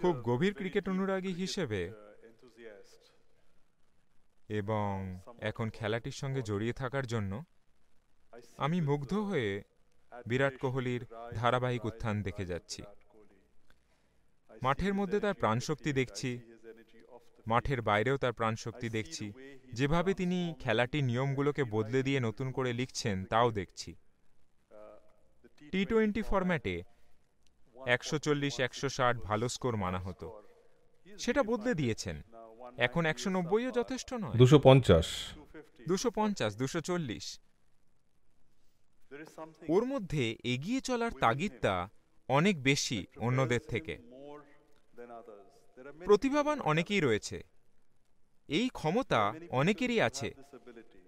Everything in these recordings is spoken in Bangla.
খুব গভীর ক্রিকেট অনুরাগী হিসেবে এবং এখন খেলাটির সঙ্গে জড়িয়ে থাকার জন্য আমি মুগ্ধ হয়ে বিরাট কোহলির ধারাবাহিক উত্থান দেখে যাচ্ছি মাঠের মধ্যে তার প্রাণশক্তি দেখছি মাঠের বাইরেও তার প্রাণশক্তি দেখছি যেভাবে তিনি খেলাটির নিয়মগুলোকে বদলে দিয়ে নতুন করে লিখছেন তাও দেখছি টি টোয়েন্টি ফরম্যাটে একশো চল্লিশ একশো ষাট ভালো স্কোর মানা হতো সেটা বদলে দিয়েছেন এখন একশো নব্বইও যথেষ্ট নয় দুশো পঞ্চাশ দুশো পঞ্চাশ দুশো চল্লিশ ওর মধ্যে এগিয়ে চলার তাগিদটা অনেক বেশি অন্যদের থেকে প্রতিভাবান অনেকেই রয়েছে এই ক্ষমতা অনেকেরই আছে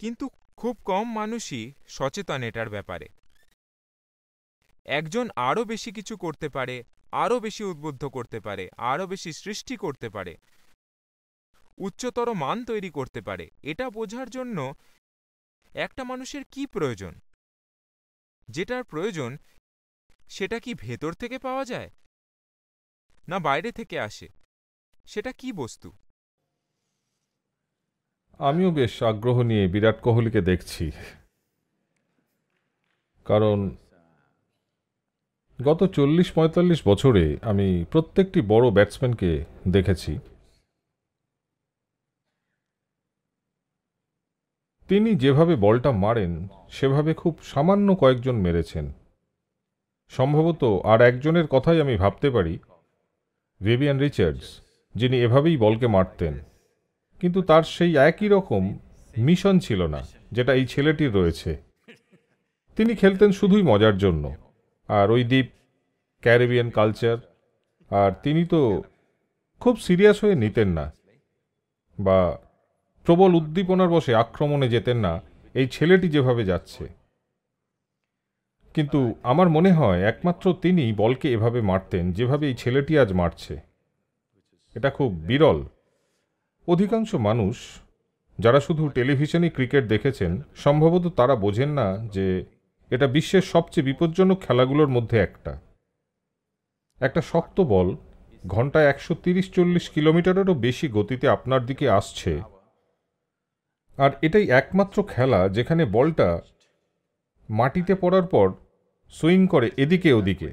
কিন্তু খুব কম মানুষই সচেতন এটার ব্যাপারে একজন আরও বেশি কিছু করতে পারে আরও বেশি উদ্বুদ্ধ করতে পারে আরও বেশি সৃষ্টি করতে পারে উচ্চতর মান তৈরি করতে পারে এটা বোঝার জন্য একটা মানুষের কি প্রয়োজন যেটার প্রয়োজন সেটা কি ভেতর থেকে পাওয়া যায় না বাইরে থেকে আসে সেটা কি বস্তু আমিও বেশ আগ্রহ নিয়ে বিরাট কোহলিকে দেখছি কারণ গত চল্লিশ পঁয়তাল্লিশ বছরে আমি প্রত্যেকটি বড় ব্যাটসম্যানকে দেখেছি তিনি যেভাবে বলটা মারেন সেভাবে খুব সামান্য কয়েকজন মেরেছেন সম্ভবত আর একজনের কথাই আমি ভাবতে পারি ভিভিয়ান রিচার্ডস যিনি এভাবেই বলকে মারতেন কিন্তু তার সেই একই রকম মিশন ছিল না যেটা এই ছেলেটির রয়েছে তিনি খেলতেন শুধুই মজার জন্য আর ওই দ্বীপ ক্যারিবিয়ান কালচার আর তিনি তো খুব সিরিয়াস হয়ে নিতেন না বা প্রবল উদ্দীপনার বসে আক্রমণে যেতেন না এই ছেলেটি যেভাবে যাচ্ছে কিন্তু আমার মনে হয় একমাত্র তিনি বলকে এভাবে মারতেন যেভাবে এই ছেলেটি আজ মারছে এটা খুব বিরল অধিকাংশ মানুষ যারা শুধু টেলিভিশনে ক্রিকেট দেখেছেন সম্ভবত তারা বোঝেন না যে এটা বিশ্বের সবচেয়ে বিপজ্জনক খেলাগুলোর মধ্যে একটা একটা শক্ত বল ঘন্টায় একশো তিরিশ চল্লিশ কিলোমিটারেরও বেশি গতিতে আপনার দিকে আসছে আর এটাই একমাত্র খেলা যেখানে বলটা মাটিতে পড়ার পর সুইং করে এদিকে ওদিকে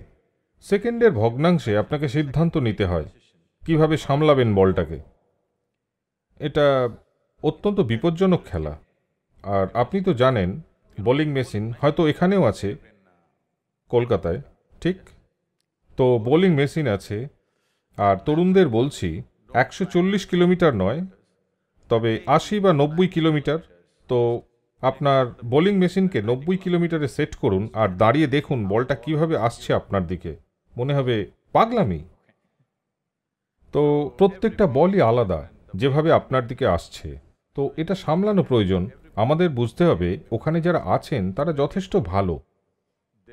সেকেন্ডের ভগ্নাংশে আপনাকে সিদ্ধান্ত নিতে হয় কিভাবে সামলাবেন বলটাকে এটা অত্যন্ত বিপজ্জনক খেলা আর আপনি তো জানেন বোলিং মেশিন হয়তো এখানেও আছে কলকাতায় ঠিক তো বোলিং মেশিন আছে আর তরুণদের বলছি একশো চল্লিশ কিলোমিটার নয় তবে আশি বা নব্বই কিলোমিটার তো আপনার বোলিং মেশিনকে নব্বই কিলোমিটারে সেট করুন আর দাঁড়িয়ে দেখুন বলটা কিভাবে আসছে আপনার দিকে মনে হবে পাগলামি তো প্রত্যেকটা বলই আলাদা যেভাবে আপনার দিকে আসছে তো এটা সামলানো প্রয়োজন আমাদের বুঝতে হবে ওখানে যারা আছেন তারা যথেষ্ট ভালো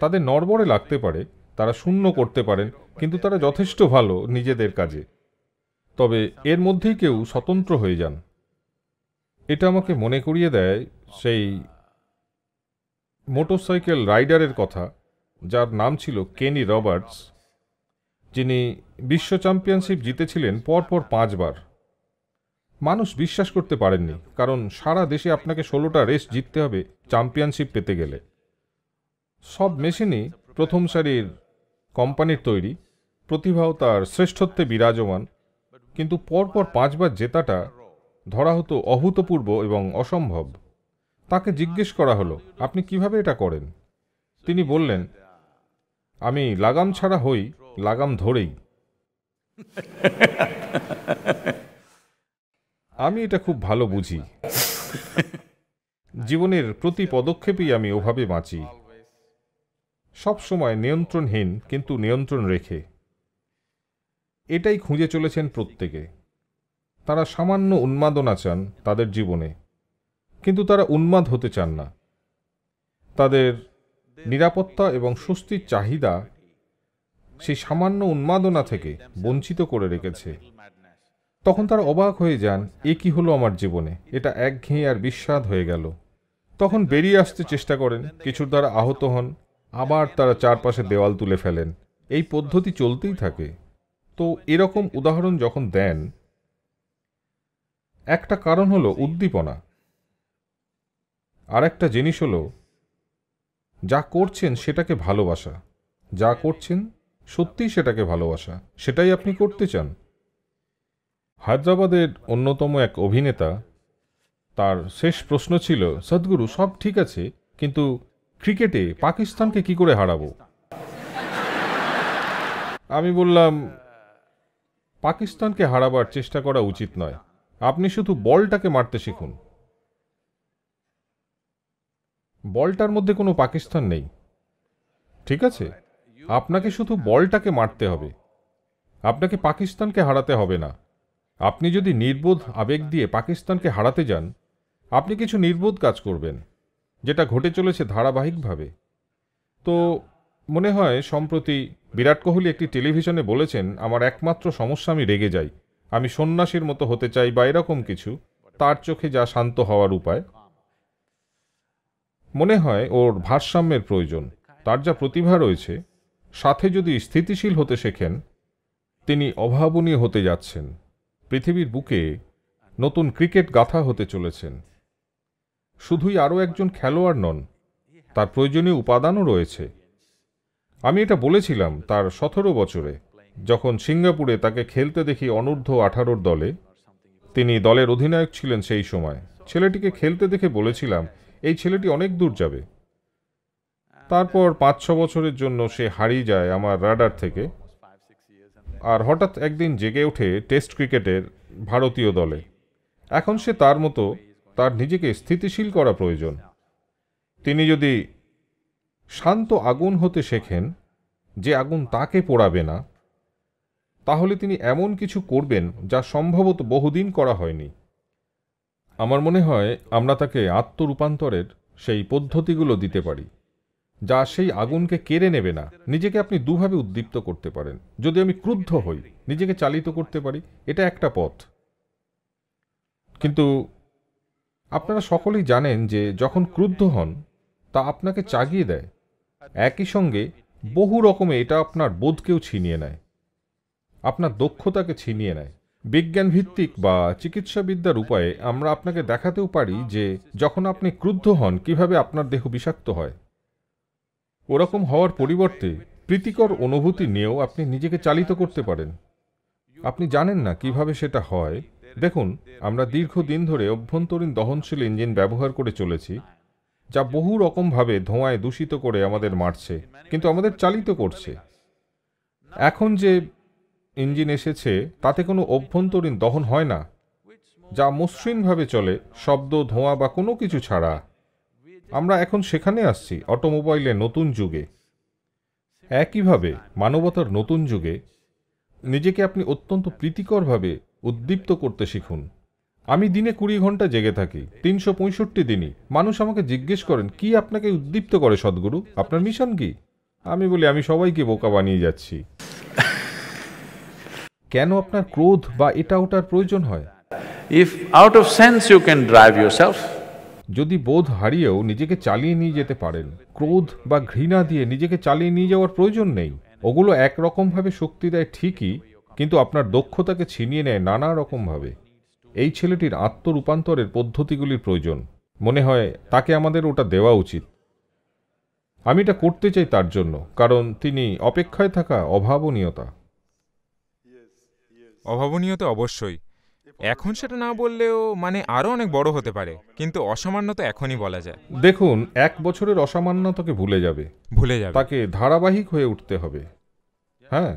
তাদের নড়বড়ে লাগতে পারে তারা শূন্য করতে পারেন কিন্তু তারা যথেষ্ট ভালো নিজেদের কাজে তবে এর মধ্যেই কেউ স্বতন্ত্র হয়ে যান এটা আমাকে মনে করিয়ে দেয় সেই মোটরসাইকেল রাইডারের কথা যার নাম ছিল কেনি রবার্টস যিনি বিশ্ব চ্যাম্পিয়নশিপ জিতেছিলেন পরপর পাঁচবার মানুষ বিশ্বাস করতে পারেননি কারণ সারা দেশে আপনাকে ষোলোটা রেস জিততে হবে চ্যাম্পিয়নশিপ পেতে গেলে সব মেশিনই প্রথম সারির কোম্পানির তৈরি প্রতিভাও তার শ্রেষ্ঠত্বে বিরাজমান কিন্তু পরপর পাঁচবার জেতাটা ধরা হতো অভূতপূর্ব এবং অসম্ভব তাকে জিজ্ঞেস করা হলো আপনি কিভাবে এটা করেন তিনি বললেন আমি লাগাম ছাড়া হই লাগাম ধরেই আমি এটা খুব ভালো বুঝি জীবনের প্রতি পদক্ষেপেই আমি ওভাবে বাঁচি সব সময় নিয়ন্ত্রণহীন কিন্তু নিয়ন্ত্রণ রেখে এটাই খুঁজে চলেছেন প্রত্যেকে তারা সামান্য উন্মাদনা চান তাদের জীবনে কিন্তু তারা উন্মাদ হতে চান না তাদের নিরাপত্তা এবং স্বস্তির চাহিদা সেই সামান্য উন্মাদনা থেকে বঞ্চিত করে রেখেছে তখন তারা অবাক হয়ে যান এ কি হলো আমার জীবনে এটা একঘেয়ে আর বিস্বাদ হয়ে গেল তখন বেরিয়ে আসতে চেষ্টা করেন কিছুর দ্বারা আহত হন আবার তারা চারপাশে দেওয়াল তুলে ফেলেন এই পদ্ধতি চলতেই থাকে তো এরকম উদাহরণ যখন দেন একটা কারণ হলো উদ্দীপনা আর একটা জিনিস হলো যা করছেন সেটাকে ভালোবাসা যা করছেন সত্যিই সেটাকে ভালোবাসা সেটাই আপনি করতে চান হায়দ্রাবাদের অন্যতম এক অভিনেতা তার শেষ প্রশ্ন ছিল সদ্গুরু সব ঠিক আছে কিন্তু ক্রিকেটে পাকিস্তানকে কি করে হারাবো আমি বললাম পাকিস্তানকে হারাবার চেষ্টা করা উচিত নয় আপনি শুধু বলটাকে মারতে শিখুন বলটার মধ্যে কোনো পাকিস্তান নেই ঠিক আছে আপনাকে শুধু বলটাকে মারতে হবে আপনাকে পাকিস্তানকে হারাতে হবে না আপনি যদি নির্বোধ আবেগ দিয়ে পাকিস্তানকে হারাতে যান আপনি কিছু নির্বোধ কাজ করবেন যেটা ঘটে চলেছে ধারাবাহিকভাবে তো মনে হয় সম্প্রতি বিরাট কোহলি একটি টেলিভিশনে বলেছেন আমার একমাত্র সমস্যা আমি রেগে যাই আমি সন্ন্যাসীর মতো হতে চাই বা এরকম কিছু তার চোখে যা শান্ত হওয়ার উপায় মনে হয় ওর ভারসাম্যের প্রয়োজন তার যা প্রতিভা রয়েছে সাথে যদি স্থিতিশীল হতে শেখেন তিনি অভাবনীয় হতে যাচ্ছেন পৃথিবীর বুকে নতুন ক্রিকেট গাথা হতে চলেছেন শুধুই আরও একজন খেলোয়াড় নন তার প্রয়োজনীয় উপাদানও রয়েছে আমি এটা বলেছিলাম তার সতেরো বছরে যখন সিঙ্গাপুরে তাকে খেলতে দেখি অনূর্ধ্ব আঠারোর দলে তিনি দলের অধিনায়ক ছিলেন সেই সময় ছেলেটিকে খেলতে দেখে বলেছিলাম এই ছেলেটি অনেক দূর যাবে তারপর পাঁচ ছ বছরের জন্য সে হারিয়ে যায় আমার রাডার থেকে আর হঠাৎ একদিন জেগে ওঠে টেস্ট ক্রিকেটের ভারতীয় দলে এখন সে তার মতো তার নিজেকে স্থিতিশীল করা প্রয়োজন তিনি যদি শান্ত আগুন হতে শেখেন যে আগুন তাকে পোড়াবে না তাহলে তিনি এমন কিছু করবেন যা সম্ভবত বহুদিন করা হয়নি আমার মনে হয় আমরা তাকে আত্মরূপান্তরের সেই পদ্ধতিগুলো দিতে পারি যা সেই আগুনকে কেড়ে নেবে না নিজেকে আপনি দুভাবে উদ্দীপ্ত করতে পারেন যদি আমি ক্রুদ্ধ হই নিজেকে চালিত করতে পারি এটা একটা পথ কিন্তু আপনারা সকলেই জানেন যে যখন ক্রুদ্ধ হন তা আপনাকে চাগিয়ে দেয় একই সঙ্গে বহু রকমে এটা আপনার বোধকেও ছিনিয়ে নেয় আপনার দক্ষতাকে ছিনিয়ে নেয় বিজ্ঞান ভিত্তিক বা চিকিৎসাবিদ্যার উপায়ে আমরা আপনাকে দেখাতেও পারি যে যখন আপনি ক্রুদ্ধ হন কিভাবে আপনার দেহ বিষাক্ত হয় ওরকম হওয়ার পরিবর্তে প্রীতিকর অনুভূতি নিয়েও আপনি নিজেকে চালিত করতে পারেন আপনি জানেন না কিভাবে সেটা হয় দেখুন আমরা দীর্ঘদিন ধরে অভ্যন্তরীণ দহনশীল ইঞ্জিন ব্যবহার করে চলেছি যা বহু রকমভাবে ধোঁয়ায় দূষিত করে আমাদের মারছে কিন্তু আমাদের চালিত করছে এখন যে ইঞ্জিন এসেছে তাতে কোনো অভ্যন্তরীণ দহন হয় না যা মসৃণভাবে চলে শব্দ ধোঁয়া বা কোনো কিছু ছাড়া আমরা এখন সেখানে আসছি অটোমোবাইলে নতুন যুগে একইভাবে মানবতার নতুন যুগে নিজেকে আপনি অত্যন্ত প্রীতিকরভাবে উদ্দীপ্ত করতে শিখুন আমি দিনে কুড়ি ঘন্টা জেগে থাকি তিনশো পঁয়ষট্টি দিনই মানুষ আমাকে জিজ্ঞেস করেন কি আপনাকে উদ্দীপ্ত করে সদ্গুরু আপনার মিশন কি আমি বলি আমি সবাইকে বোকা বানিয়ে যাচ্ছি কেন আপনার ক্রোধ বা এটা ওটার প্রয়োজন হয় if out of sense you can drive yourself যদি বোধ হারিয়েও নিজেকে চালিয়ে নিয়ে যেতে পারেন ক্রোধ বা ঘৃণা দিয়ে নিজেকে চালিয়ে নিয়ে যাওয়ার প্রয়োজন নেই ওগুলো একরকমভাবে শক্তি দেয় ঠিকই কিন্তু আপনার দক্ষতাকে ছিনিয়ে নেয় নানা রকমভাবে এই ছেলেটির আত্মরূপান্তরের পদ্ধতিগুলির প্রয়োজন মনে হয় তাকে আমাদের ওটা দেওয়া উচিত আমি এটা করতে চাই তার জন্য কারণ তিনি অপেক্ষায় থাকা অভাবনীয়তা অভাবনীয়তা অবশ্যই এখন সেটা না বললেও মানে আরও অনেক বড় হতে পারে কিন্তু অসামান্য তো এখনই বলা যায় দেখুন এক বছরের অসামান্যতাকে ভুলে যাবে ভুলে যাবে তাকে ধারাবাহিক হয়ে উঠতে হবে হ্যাঁ